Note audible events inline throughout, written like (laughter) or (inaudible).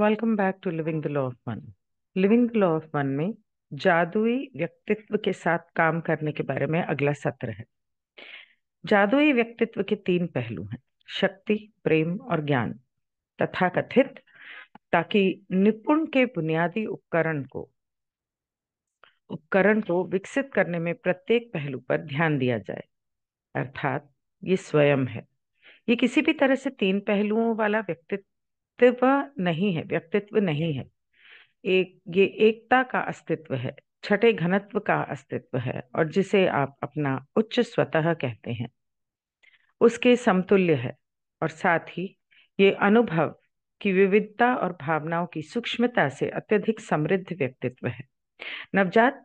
welcome back to living the law of one living the law of one में जादुई व्यक्तित्व के साथ काम करने के बारे में अगला सत्र है जादुई व्यक्तित्व के तीन पहलू हैं शक्ति प्रेम और ज्ञान तथा कथित ताकि निपुण के बुनियादी उपकरण को उपकरण को विकसित करने में प्रत्येक पहलू पर ध्यान दिया जाए अर्थात ये स्वयं है ये किसी भी तरह से तीन पहलुओं वाला व्यक्तित्व अस्तित्व नहीं है व्यक्तित्व नहीं है एक ये एकता का अस्तित्व है छठे घनत्व का अस्तित्व है और जिसे आप अपना उच्च स्वतः कहते हैं उसके समतुल्य है और साथ ही ये अनुभव की विविधता और भावनाओं की सूक्ष्मता से अत्यधिक समृद्ध व्यक्तित्व है नवजात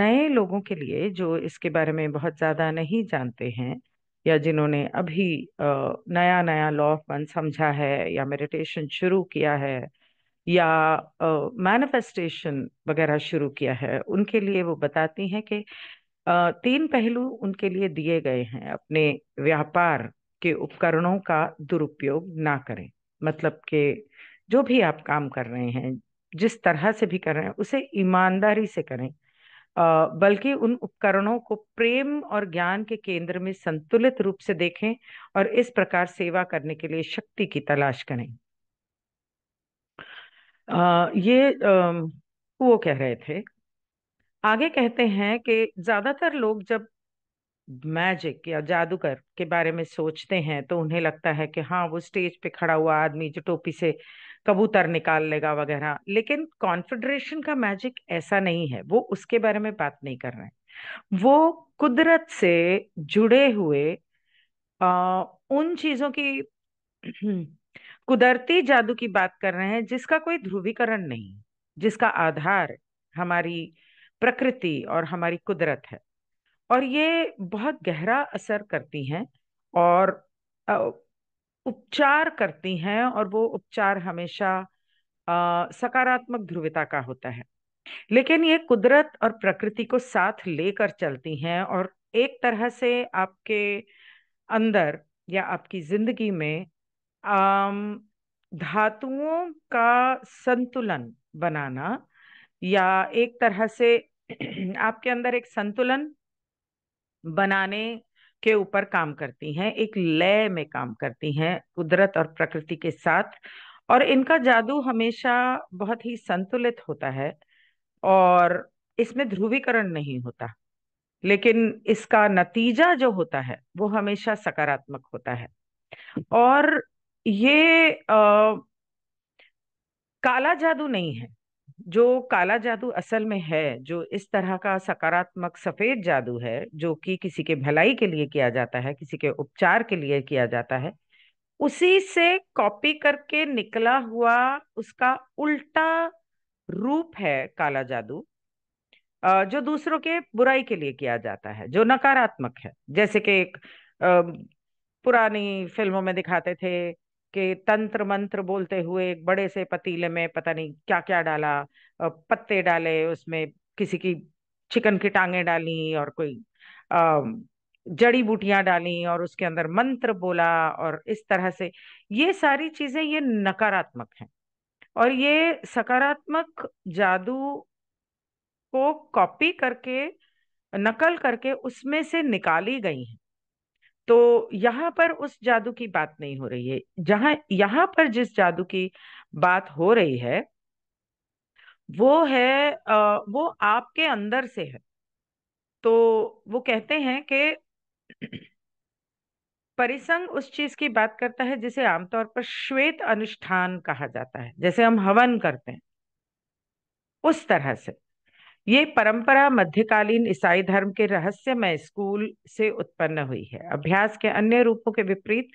नए लोगों के लिए जो इसके बारे में बहुत ज़्यादा नहीं जानते हैं या जिन्होंने अभी नया नया लॉ ऑफ वन समझा है या मेडिटेशन शुरू किया है या मैनिफेस्टेशन वगैरह शुरू किया है उनके लिए वो बताती हैं कि तीन पहलू उनके लिए दिए गए हैं अपने व्यापार के उपकरणों का दुरुपयोग ना करें मतलब कि जो भी आप काम कर रहे हैं जिस तरह से भी कर रहे हैं उसे ईमानदारी से करें बल्कि उन उपकरणों को प्रेम और ज्ञान के केंद्र में संतुलित रूप से देखें और इस प्रकार सेवा करने के लिए शक्ति की तलाश करें आ, ये आ, वो कह रहे थे आगे कहते हैं कि ज्यादातर लोग जब मैजिक या जादूगर के बारे में सोचते हैं तो उन्हें लगता है कि हाँ वो स्टेज पे खड़ा हुआ आदमी जो टोपी से कबूतर निकाल लेगा वगैरह लेकिन कॉन्फेडरेशन का मैजिक ऐसा नहीं है वो उसके बारे में बात नहीं कर रहे हैं वो कुदरत से जुड़े हुए आ, उन चीजों की (clears throat) कुदरती जादू की बात कर रहे हैं जिसका कोई ध्रुवीकरण नहीं जिसका आधार हमारी प्रकृति और हमारी कुदरत है और ये बहुत गहरा असर करती हैं और उपचार करती हैं और वो उपचार हमेशा सकारात्मक ध्रुवता का होता है लेकिन ये कुदरत और प्रकृति को साथ लेकर चलती हैं और एक तरह से आपके अंदर या आपकी जिंदगी में धातुओं का संतुलन बनाना या एक तरह से (clears throat) आपके अंदर एक संतुलन बनाने के ऊपर काम करती हैं एक लय में काम करती हैं कुदरत और प्रकृति के साथ और इनका जादू हमेशा बहुत ही संतुलित होता है और इसमें ध्रुवीकरण नहीं होता लेकिन इसका नतीजा जो होता है वो हमेशा सकारात्मक होता है और ये आ, काला जादू नहीं है जो काला जादू असल में है जो इस तरह का सकारात्मक सफेद जादू है जो कि किसी के भलाई के लिए किया जाता है किसी के उपचार के लिए किया जाता है उसी से कॉपी करके निकला हुआ उसका उल्टा रूप है काला जादू जो दूसरों के बुराई के लिए किया जाता है जो नकारात्मक है जैसे कि एक पुरानी फिल्मों में दिखाते थे कि तंत्र मंत्र बोलते हुए एक बड़े से पतीले में पता नहीं क्या क्या डाला पत्ते डाले उसमें किसी की चिकन की टांगे डाली और कोई जड़ी बूटियां डाली और उसके अंदर मंत्र बोला और इस तरह से ये सारी चीजें ये नकारात्मक हैं और ये सकारात्मक जादू को कॉपी करके नकल करके उसमें से निकाली गई हैं तो यहाँ पर उस जादू की बात नहीं हो रही है जहां यहाँ पर जिस जादू की बात हो रही है वो है वो आपके अंदर से है तो वो कहते हैं कि परिसंग उस चीज की बात करता है जिसे आमतौर पर श्वेत अनुष्ठान कहा जाता है जैसे हम हवन करते हैं उस तरह से ये परंपरा मध्यकालीन ईसाई धर्म के रहस्यमय स्कूल से उत्पन्न हुई है अभ्यास के अन्य रूपों के विपरीत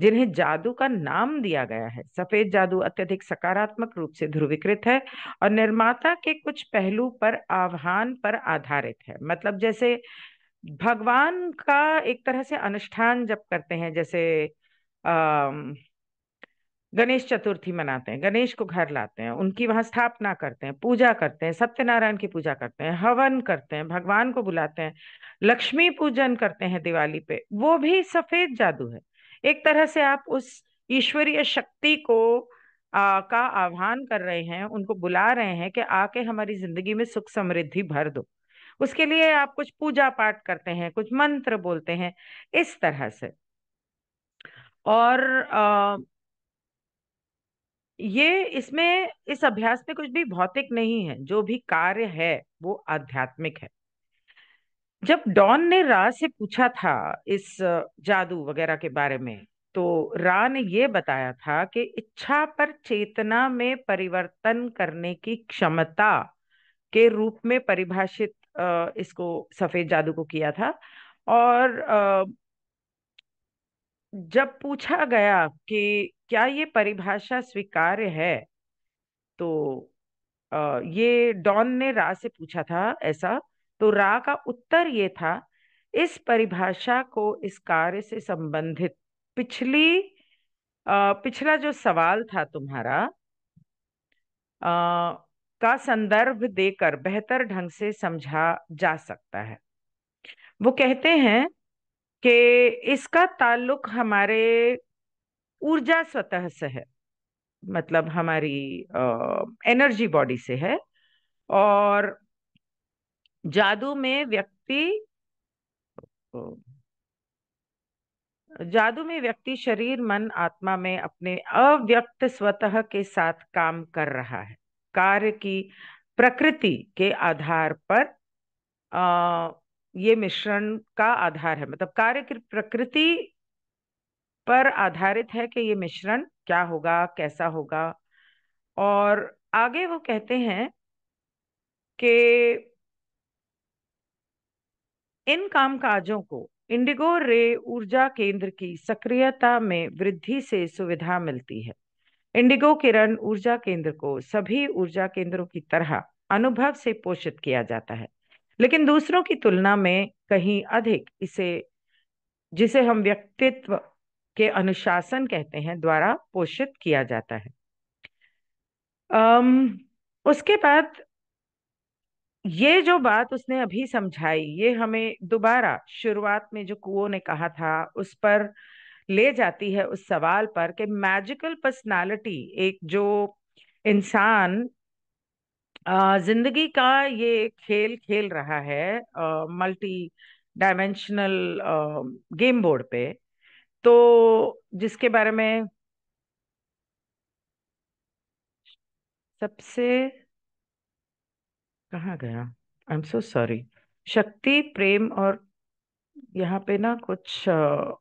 जिन्हें जादू का नाम दिया गया है सफेद जादू अत्यधिक सकारात्मक रूप से ध्रुवीकृत है और निर्माता के कुछ पहलू पर आह्वान पर आधारित है मतलब जैसे भगवान का एक तरह से अनुष्ठान जब करते हैं जैसे अः गणेश चतुर्थी मनाते हैं गणेश को घर लाते हैं उनकी वहां स्थापना करते हैं पूजा करते हैं सत्यनारायण की पूजा करते हैं हवन करते हैं भगवान को बुलाते हैं लक्ष्मी पूजन करते हैं दिवाली पे वो भी सफेद जादू है एक तरह से आप उस ईश्वरीय शक्ति को आ, का आह्वान कर रहे हैं उनको बुला रहे हैं कि आके हमारी जिंदगी में सुख समृद्धि भर दो उसके लिए आप कुछ पूजा पाठ करते हैं कुछ मंत्र बोलते हैं इस तरह से और आ, ये इसमें इस अभ्यास में कुछ भी भौतिक नहीं है जो भी कार्य है वो आध्यात्मिक है जब डॉन ने रा से पूछा था इस जादू वगैरह के बारे में तो रा ने ये बताया था कि इच्छा पर चेतना में परिवर्तन करने की क्षमता के रूप में परिभाषित इसको सफेद जादू को किया था और जब पूछा गया कि क्या ये परिभाषा स्वीकार्य है तो ये डॉन ने रा से पूछा था ऐसा तो रा का उत्तर ये था इस परिभाषा को इस कार्य से संबंधित पिछली अ, पिछला जो सवाल था तुम्हारा आ, का संदर्भ देकर बेहतर ढंग से समझा जा सकता है वो कहते हैं कि इसका ताल्लुक हमारे ऊर्जा स्वतः से है मतलब हमारी एनर्जी बॉडी से है और जादू में व्यक्ति जादू में व्यक्ति शरीर मन आत्मा में अपने अव्यक्त स्वतः के साथ काम कर रहा है कार्य की प्रकृति के आधार पर अः ये मिश्रण का आधार है मतलब कार्य की प्रकृति पर आधारित है कि ये मिश्रण क्या होगा कैसा होगा और आगे वो कहते हैं कि इन काम काजों को इंडिगो रे ऊर्जा केंद्र की सक्रियता में वृद्धि से सुविधा मिलती है इंडिगो किरण ऊर्जा केंद्र को सभी ऊर्जा केंद्रों की तरह अनुभव से पोषित किया जाता है लेकिन दूसरों की तुलना में कहीं अधिक इसे जिसे हम व्यक्तित्व के अनुशासन कहते हैं द्वारा पोषित किया जाता है अम्म उसके बाद ये जो बात उसने अभी समझाई ये हमें दोबारा शुरुआत में जो कुओ ने कहा था उस पर ले जाती है उस सवाल पर कि मैजिकल पर्सनालिटी एक जो इंसान जिंदगी का ये खेल खेल रहा है मल्टी डायमेंशनल गेम बोर्ड पे तो जिसके बारे में सबसे कहा गया आई एम सो सॉरी शक्ति प्रेम और यहाँ पे ना कुछ आ,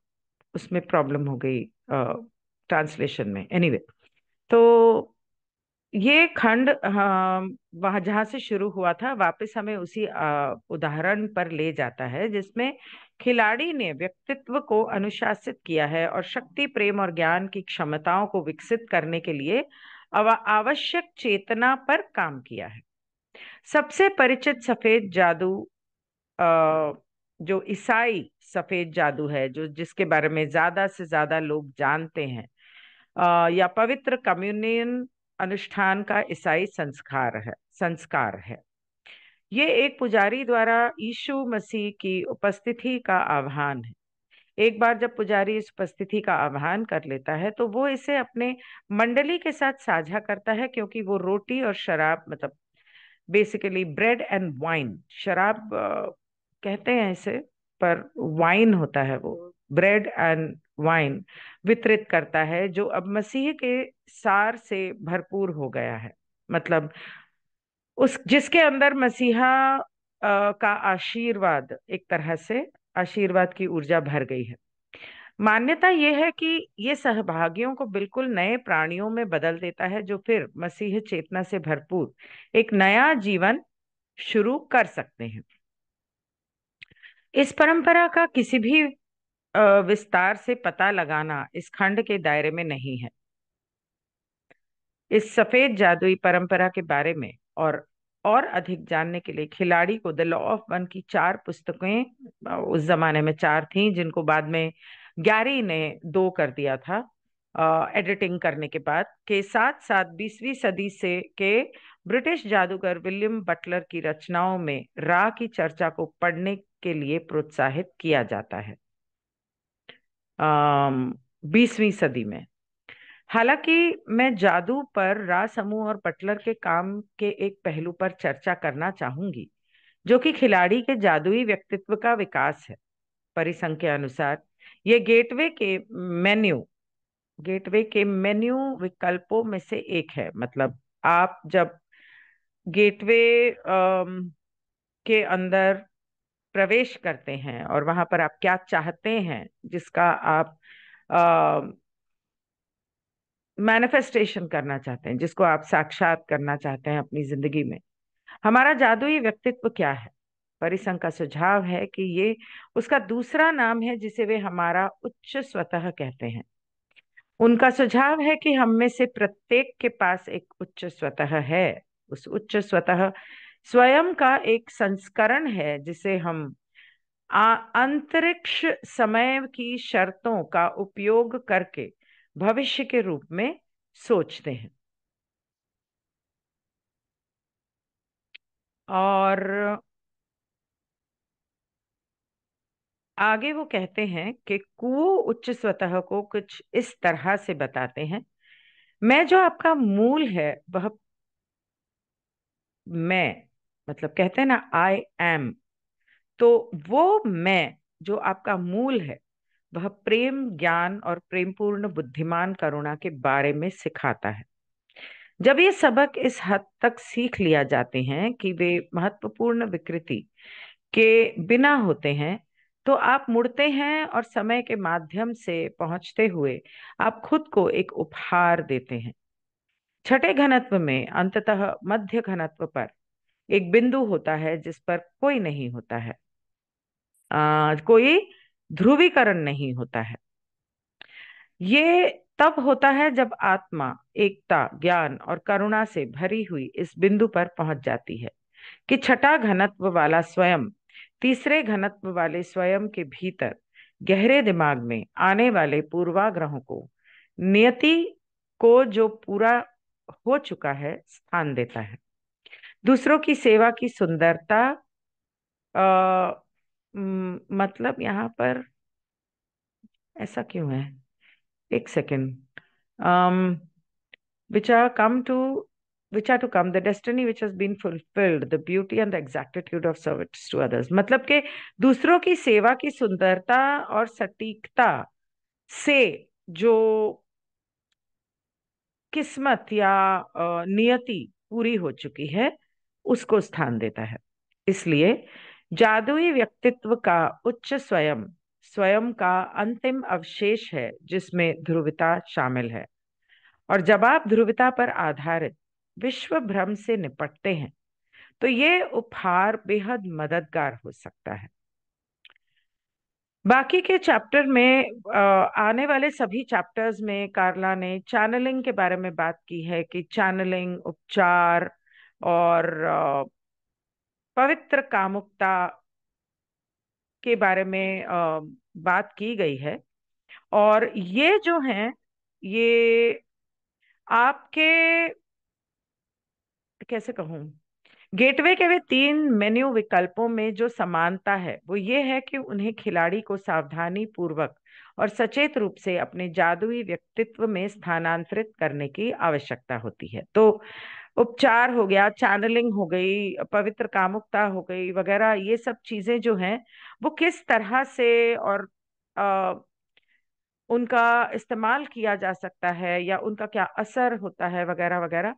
उसमें प्रॉब्लम हो गई ट्रांसलेशन में एनीवे anyway, तो ये खंड हाँ, वहां जहां से शुरू हुआ था वापस हमें उसी उदाहरण पर ले जाता है जिसमें खिलाड़ी ने व्यक्तित्व को अनुशासित किया है और शक्ति प्रेम और ज्ञान की क्षमताओं को विकसित करने के लिए आवश्यक चेतना पर काम किया है सबसे परिचित सफेद जादू जो ईसाई सफेद जादू है जो जिसके बारे में ज्यादा से ज्यादा लोग जानते हैं या पवित्र कम्युनियन अनुष्ठान का ईसाई संस्कार है संस्कार है ये एक पुजारी द्वारा यीशु मसीह की उपस्थिति का आह्वान है एक बार जब पुजारी इस उपस्थिति का आह्वान कर लेता है तो वो इसे अपने मंडली के साथ साझा करता है क्योंकि वो रोटी और शराब मतलब बेसिकली ब्रेड एंड वाइन शराब कहते हैं इसे पर वाइन होता है वो ब्रेड एंड वाइन वितरित करता है जो अब मसीह के सार से भरपूर हो गया है मतलब उस जिसके अंदर मसीहा का आशीर्वाद एक तरह से आशीर्वाद की ऊर्जा भर गई है मान्यता यह है कि ये सहभागियों को बिल्कुल नए प्राणियों में बदल देता है जो फिर मसीह चेतना से भरपूर एक नया जीवन शुरू कर सकते हैं इस परंपरा का किसी भी विस्तार से पता लगाना इस खंड के दायरे में नहीं है इस सफेद जादुई परंपरा के बारे में और और अधिक जानने के लिए खिलाड़ी को द लॉ ऑफ वन की चार पुस्तकें उस जमाने में चार थी जिनको बाद में ग्यारह ने दो कर दिया था आ, एडिटिंग करने के बाद के साथ साथ बीसवीं सदी से के ब्रिटिश जादूगर विलियम बटलर की रचनाओं में रा की चर्चा को पढ़ने के लिए प्रोत्साहित किया जाता है बीसवीं सदी में हालांकि मैं जादू पर रा समूह और पटलर के काम के एक पहलू पर चर्चा करना चाहूंगी जो कि खिलाड़ी के जादुई व्यक्तित्व का विकास है परिसंघ के अनुसार ये गेटवे के मेन्यू गेटवे के मेन्यू विकल्पों में से एक है मतलब आप जब गेटवे के अंदर प्रवेश करते हैं और वहां पर आप क्या चाहते हैं जिसका आप मैनिफेस्टेशन करना चाहते हैं जिसको आप साक्षात करना चाहते हैं अपनी जिंदगी में हमारा जादुई व्यक्तित्व क्या है परिसंघ का सुझाव है कि ये उसका दूसरा नाम है जिसे वे हमारा उच्च स्वतः कहते हैं उनका सुझाव है कि हम में से प्रत्येक के पास एक उच्च स्वतः है उस उच्च स्वतः स्वयं का एक संस्करण है जिसे हम अंतरिक्ष समय की शर्तों का उपयोग करके भविष्य के रूप में सोचते हैं और आगे वो कहते हैं कि कुओ उच्च स्वतः को कुछ इस तरह से बताते हैं मैं जो आपका मूल है वह मैं मतलब कहते हैं ना आई एम तो वो मैं जो आपका मूल है वह प्रेम ज्ञान और प्रेमपूर्ण बुद्धिमान करुणा के बारे में सिखाता है जब ये सबक इस हद तक सीख लिया जाते हैं कि वे महत्वपूर्ण विकृति के बिना होते हैं तो आप मुड़ते हैं और समय के माध्यम से पहुंचते हुए आप खुद को एक उपहार देते हैं छठे घनत्व में अंततः मध्य घनत्व पर एक बिंदु होता है जिस पर कोई नहीं होता है आ, कोई ध्रुवीकरण नहीं होता है ये तब होता है जब आत्मा एकता ज्ञान और करुणा से भरी हुई इस बिंदु पर पहुंच जाती है कि छठा घनत्व वाला स्वयं तीसरे घनत्व वाले स्वयं के भीतर गहरे दिमाग में आने वाले पूर्वाग्रहों को नियति को जो पूरा हो चुका है स्थान देता है दूसरों की सेवा की सुंदरता मतलब यहाँ पर ऐसा क्यों है एक second which are come to which are to come the destiny which has been fulfilled the beauty and the exactitude of service to others मतलब के दूसरों की सेवा की सुंदरता और सटीकता से जो किस्मत या नियति पूरी हो चुकी है उसको स्थान देता है इसलिए जादुई व्यक्तित्व का उच्च स्वयं स्वयं का अंतिम अवशेष है जिसमें ध्रुविता शामिल है और जब आप ध्रुविता पर आधारित विश्व भ्रम से निपटते हैं तो ये उपहार बेहद मददगार हो सकता है बाकी के चैप्टर में आने वाले सभी चैप्टर्स में कार्ला ने चैनलिंग के बारे में बात की है कि चैनलिंग उपचार और पवित्र कामुकता के बारे में बात की गई है और ये जो हैं ये आपके कैसे कहूँ गेटवे के वे तीन मेन्यू विकल्पों में जो समानता है वो ये है कि उन्हें खिलाड़ी को सावधानी पूर्वक और सचेत रूप से अपने जादुई व्यक्तित्व में स्थानांतरित करने की आवश्यकता होती है तो उपचार हो गया चैनलिंग हो गई पवित्र कामुकता हो गई वगैरह ये सब चीजें जो हैं वो किस तरह से और आ, उनका इस्तेमाल किया जा सकता है या उनका क्या असर होता है वगैरह वगैरह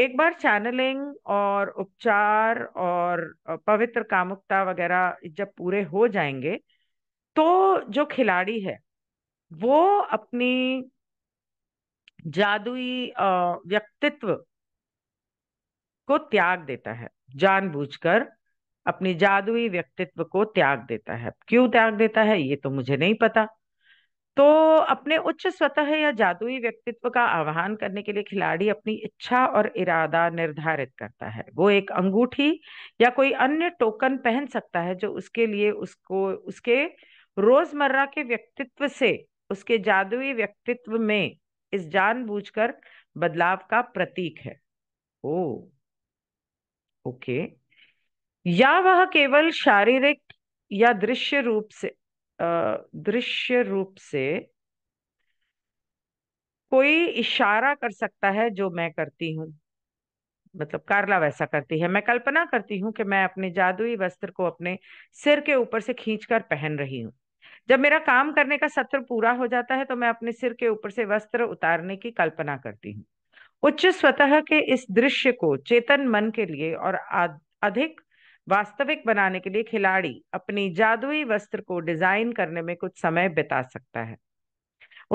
एक बार चैनलिंग और उपचार और पवित्र कामुकता वगैरह जब पूरे हो जाएंगे तो जो खिलाड़ी है वो अपनी जादुई व्यक्तित्व को त्याग देता है जानबूझकर अपनी जादुई व्यक्तित्व को त्याग देता है क्यों त्याग देता है ये तो मुझे नहीं पता तो अपने उच्च स्वतः या जादुई व्यक्तित्व का आह्वान करने के लिए खिलाड़ी अपनी इच्छा और इरादा निर्धारित करता है वो एक अंगूठी या कोई अन्य टोकन पहन सकता है जो उसके लिए उसको उसके रोजमर्रा के व्यक्तित्व से उसके जादुई व्यक्तित्व में इस जानबूझकर बदलाव का प्रतीक है ओ ओके या वह केवल शारीरिक या दृश्य रूप से दृश्य रूप से कोई इशारा कर सकता है जो मैं करती हूं मतलब कारला वैसा करती है मैं कल्पना करती हूं कि मैं अपने जादुई वस्त्र को अपने सिर के ऊपर से खींचकर पहन रही हूं जब मेरा काम करने का सत्र पूरा हो जाता है तो मैं अपने सिर के ऊपर से वस्त्र उतारने की कल्पना करती हूँ उच्च स्वतः के इस दृश्य को चेतन मन के लिए और अधिक वास्तविक बनाने के लिए खिलाड़ी अपनी जादुई वस्त्र को डिजाइन करने में कुछ समय बिता सकता है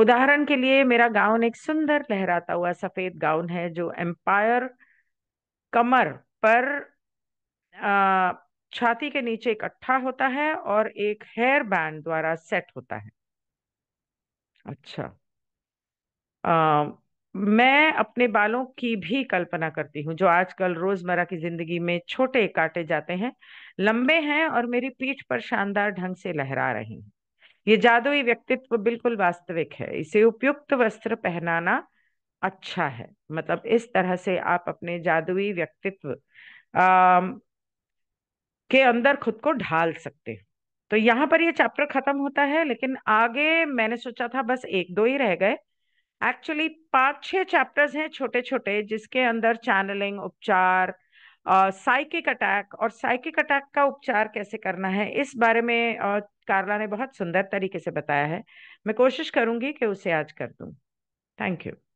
उदाहरण के लिए मेरा गाउन एक सुंदर लहराता हुआ सफेद गाउन है जो एम्पायर कमर पर छाती के नीचे इकट्ठा होता है और एक हेयर बैंड द्वारा सेट होता है अच्छा आ, मैं अपने बालों की भी कल्पना करती हूँ जो आजकल रोजमर्रा की जिंदगी में छोटे काटे जाते हैं लंबे हैं और मेरी पीठ पर शानदार ढंग से लहरा रहे हैं ये जादुई व्यक्तित्व बिल्कुल वास्तविक है इसे उपयुक्त वस्त्र पहनाना अच्छा है मतलब इस तरह से आप अपने जादुई व्यक्तित्व आ, के अंदर खुद को ढाल सकते हैं तो यहाँ पर ये चैप्टर खत्म होता है लेकिन आगे मैंने सोचा था बस एक दो ही रह गए एक्चुअली पांच छह चैप्टर्स हैं छोटे छोटे जिसके अंदर चैनलिंग उपचार साइकिक अटैक और साइकिक अटैक का उपचार कैसे करना है इस बारे में कार्ला ने बहुत सुंदर तरीके से बताया है मैं कोशिश करूंगी कि उसे आज कर दूं थैंक यू